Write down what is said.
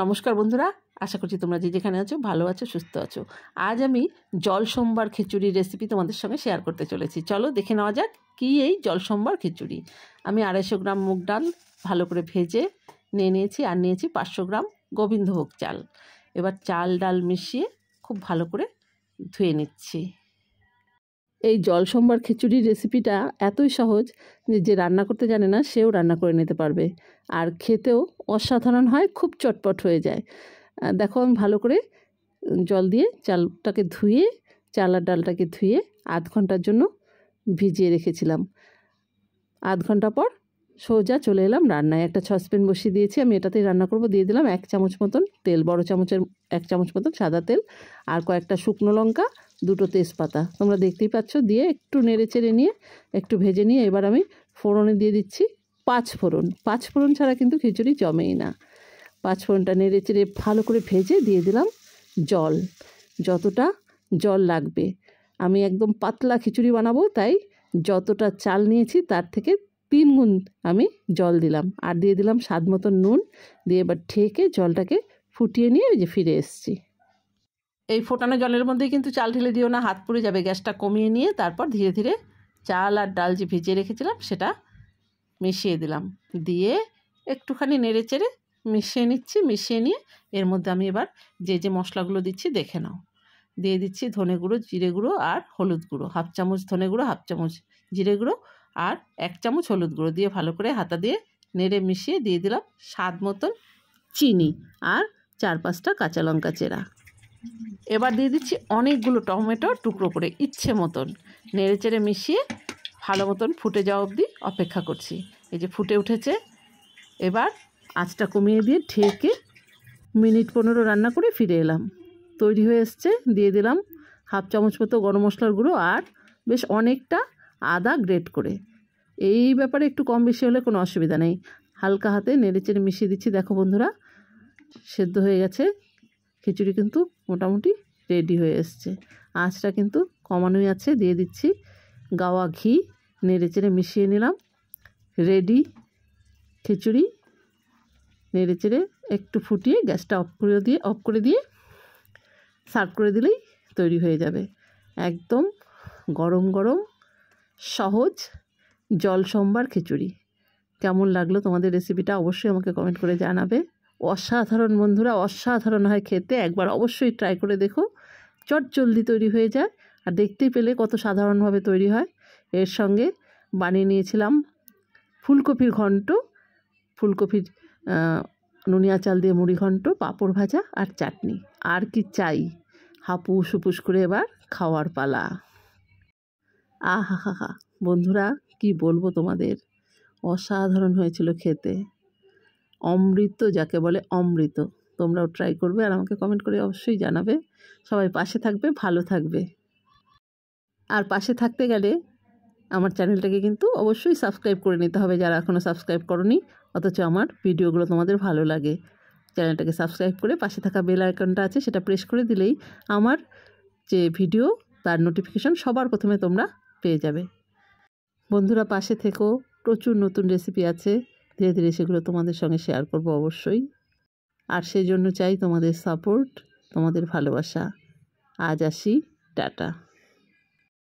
নমস্কার বন্ধুরা আশা করছি তোমরা যে যেখানে আছো ভালো আছো সুস্থ আছো আজ আমি জল সোমবার খিচুড়ির রেসিপি তোমাদের সঙ্গে শেয়ার করতে চলেছি চলো দেখে নেওয়া যাক কী এই জল সোমবার খিচুড়ি আমি আড়াইশো গ্রাম মুগ ডাল ভালো করে ভেজে নিয়ে নিয়েছি আর নিয়েছি পাঁচশো গ্রাম গোবিন্দভোগ চাল এবার চাল ডাল মিশিয়ে খুব ভালো করে ধুয়ে নিচ্ছি এই জল সোমবার খিচুড়ির রেসিপিটা এতই সহজ যে যে রান্না করতে জানে না সেও রান্না করে নিতে পারবে আর খেতেও অসাধারণ হয় খুব চটপট হয়ে যায় দেখো আমি ভালো করে জল দিয়ে চালটাকে ধুয়ে চাল আর ডালটাকে ধুয়ে আধ ঘন্টার জন্য ভিজিয়ে রেখেছিলাম আধ ঘন্টা পর সোজা চলে এলাম রান্নায় একটা সসপ্যান বসিয়ে দিয়েছি আমি এটাতেই রান্না করব দিয়ে দিলাম এক চামচ মতন তেল বড় চামচের এক চামচ মতন সাদা তেল আর কয়েকটা শুকনো লঙ্কা দুটো তেজপাতা তোমরা দেখতেই পাচ্ছ দিয়ে একটু নেড়ে চেড়ে নিয়ে একটু ভেজে নিয়ে এবার আমি ফোড়নে দিয়ে দিচ্ছি পাঁচ ফোড়ন পাঁচ ফোড়ন ছাড়া কিন্তু খিচুড়ি জমেই না পাঁচ ফোড়নটা নেড়ে চেড়ে ভালো করে ভেজে দিয়ে দিলাম জল যতটা জল লাগবে আমি একদম পাতলা খিচুড়ি বানাবো তাই যতটা চাল নিয়েছি তার থেকে তিন গুণ আমি জল দিলাম আর দিয়ে দিলাম স্বাদ মতো নুন দিয়ে এবার ঠেকে জলটাকে ফুটিয়ে নিয়ে যে ফিরে এসেছি এই ফোটানো জলের মধ্যে কিন্তু চাল ঢেলে দিও না হাত পুড়ে যাবে গ্যাসটা কমিয়ে নিয়ে তারপর ধীরে ধীরে চাল আর ডাল যে ভিজিয়ে রেখেছিলাম সেটা মিশিয়ে দিলাম দিয়ে একটুখানি নেড়ে চেড়ে মিশিয়ে নিচ্ছি মিশিয়ে নিয়ে এর মধ্যে আমি এবার যে যে মশলাগুলো দিচ্ছি দেখে নাও দিয়ে দিচ্ছি ধনে গুঁড়ো জিরে গুঁড়ো আর হলুদ গুঁড়ো হাফ চামচ ধনে গুঁড়ো হাফ চামচ জিরে গুঁড়ো আর এক চামচ হলুদ গুঁড়ো দিয়ে ভালো করে হাতা দিয়ে নেড়ে মিশিয়ে দিয়ে দিলাম স্বাদ মতন চিনি আর চার পাঁচটা কাঁচা লঙ্কা চেরা এবার দিয়ে দিচ্ছি অনেকগুলো টমেটো টুকরো করে ইচ্ছে মতন নেড়েচেড়ে মিশিয়ে ভালো মতন ফুটে যাওয়া অবধি অপেক্ষা করছি এই যে ফুটে উঠেছে এবার আঁচটা কমিয়ে দিয়ে ঢেকে মিনিট পনেরো রান্না করে ফিরে এলাম তৈরি হয়ে এসছে দিয়ে দিলাম হাফ চামচ মতো গরম মশলার গুঁড়ো আর বেশ অনেকটা আদা গ্রেট করে এই ব্যাপারে একটু কম বেশি হলে কোনো অসুবিধা নেই হালকা হাতে নেড়েচেড়ে মিশিয়ে দিচ্ছি দেখো বন্ধুরা সেদ্ধ হয়ে গেছে খিচুড়ি কিন্তু মোটামুটি রেডি হয়ে এসছে আঁচটা কিন্তু কমানোই আছে দিয়ে দিচ্ছি গাওয়া ঘি নেড়ে চেড়ে মিশিয়ে নিলাম রেডি খিচুড়ি নেড়ে চেড়ে একটু ফুটিয়ে গ্যাসটা অফ করে দিয়ে অফ করে দিয়ে সার্ভ করে দিলেই তৈরি হয়ে যাবে একদম গরম গরম সহজ জল সোমবার খিচুড়ি কেমন লাগলো তোমাদের রেসিপিটা অবশ্যই আমাকে কমেন্ট করে জানাবে অসাধারণ বন্ধুরা অসাধারণ হয় খেতে একবার অবশ্যই ট্রাই করে দেখো চটজলদি তৈরি হয়ে যায় আর দেখতেই পেলে কত সাধারণভাবে তৈরি হয় এর সঙ্গে বানিয়ে নিয়েছিলাম ফুলকপির ঘন্ট ফুলকপির নুনিয়া চাল দিয়ে মুড়ি ঘন্ট পাঁপড় ভাজা আর চাটনি আর কি চাই হাপুস হুপুস করে এবার খাওয়ার পালা আহা হা হা বন্ধুরা কি বলবো তোমাদের অসাধারণ হয়েছিল খেতে অমৃত যাকে বলে অমৃত তোমরাও ট্রাই করবে আর আমাকে কমেন্ট করে অবশ্যই জানাবে সবাই পাশে থাকবে ভালো থাকবে আর পাশে থাকতে গেলে আমার চ্যানেলটাকে কিন্তু অবশ্যই সাবস্ক্রাইব করে নিতে হবে যারা এখনও সাবস্ক্রাইব করনি অথচ আমার ভিডিওগুলো তোমাদের ভালো লাগে চ্যানেলটাকে সাবস্ক্রাইব করে পাশে থাকা বেল আইকনটা আছে সেটা প্রেস করে দিলেই আমার যে ভিডিও তার নোটিফিকেশান সবার প্রথমে তোমরা পেয়ে যাবে বন্ধুরা পাশে থেকো প্রচুর নতুন রেসিপি আছে ধীরে ধীরে সেগুলো তোমাদের সঙ্গে শেয়ার করব অবশ্যই আর সেজন্য চাই তোমাদের সাপোর্ট তোমাদের ভালোবাসা আজ আসি টাটা